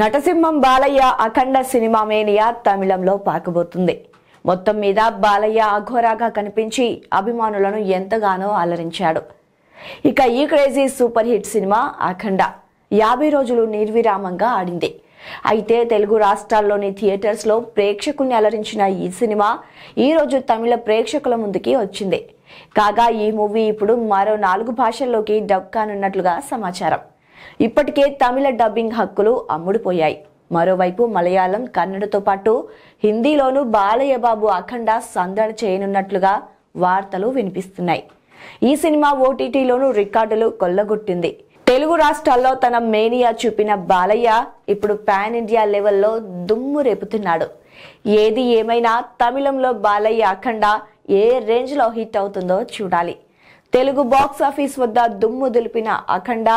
నటసింహం Balayya Akhanda cinema mania తమిళంలో పాకబోతుంది మొత్తం మీద బాలయ్య అఘోరాగా కనిపించి అభిమానులను ఎంతగానో అలరించాడు ఇక ఈ crazy super hit cinema Akhanda యాభై రోజులు నిర్విరామంగా ఆడింది అయితే తెలుగు రాష్ట్రాల్లోని థియేటర్స్లో ప్రేక్షకుల్ని అలరించిన ఈ సినిమా ఈరోజు తమిళ ప్రేక్షకుల ముందుకి వచ్చింది కాగా ఈ మూవీ ఇప్పుడు మరో నాలుగు భాషల్లోకి డబ్ కానున్నట్లుగా సమాచారం ఇప్పటికే తమిళ డబ్బింగ్ హక్కులు అమ్ముడుపోయాయి మరోవైపు మలయాళం కన్నడతో పాటు హిందీలోనూ బాలయ్య బాబు అఖండ సందడి చేయనున్నట్లుగా వార్తలు వినిపిస్తున్నాయి ఈ సినిమా ఓటీటీలోనూ రికార్డులు కొల్లగొట్టింది తెలుగు రాష్ట్రాల్లో తన మేనియా చూపిన బాలయ్య ఇప్పుడు పాన్ ఇండియా లెవెల్లో దుమ్ము రేపుతున్నాడు ఏది ఏమైనా తమిళంలో బాలయ్య అఖండ ఏ రేంజ్లో హిట్ అవుతుందో చూడాలి తెలుగు బాక్స్ ఆఫీస్ వద్ద దుమ్ము దులిపిన అఖండ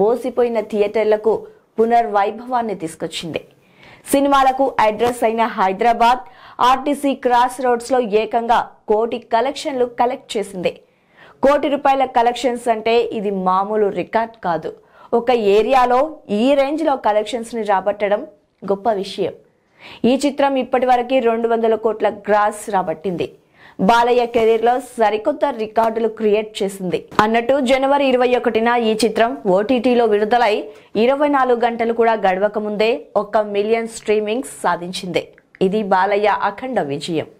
బోసిపోయిన థియేటర్లకు పునర్వైభవాన్ని తీసుకొచ్చింది సినిమాలకు అడ్రస్ అయిన హైదరాబాద్ ఆర్టీసీ క్రాస్ రోడ్స్ లో ఏకంగా కోటి కలెక్షన్లు కలెక్ట్ చేసింది కోటి రూపాయల కలెక్షన్స్ అంటే ఇది మామూలు రికార్డ్ కాదు ఒక ఏరియాలో ఈ రేంజ్లో కలెక్షన్స్ని రాబట్టడం గొప్ప విషయం ఈ చిత్రం ఇప్పటి వరకు రెండు వందల కోట్ల గ్రాస్ రాబట్టింది బాలయ్య కెరీర్ లో సరికొత్త రికార్డులు క్రియేట్ చేసింది అన్నట్టు జనవరి ఇరవై ఒకటిన ఈ చిత్రం ఓటీటీలో విడుదలై ఇరవై నాలుగు గంటలు కూడా గడవకముందే ఒక మిలియన్ స్ట్రీమింగ్స్ సాధించింది ఇది బాలయ్య అఖండ విజయం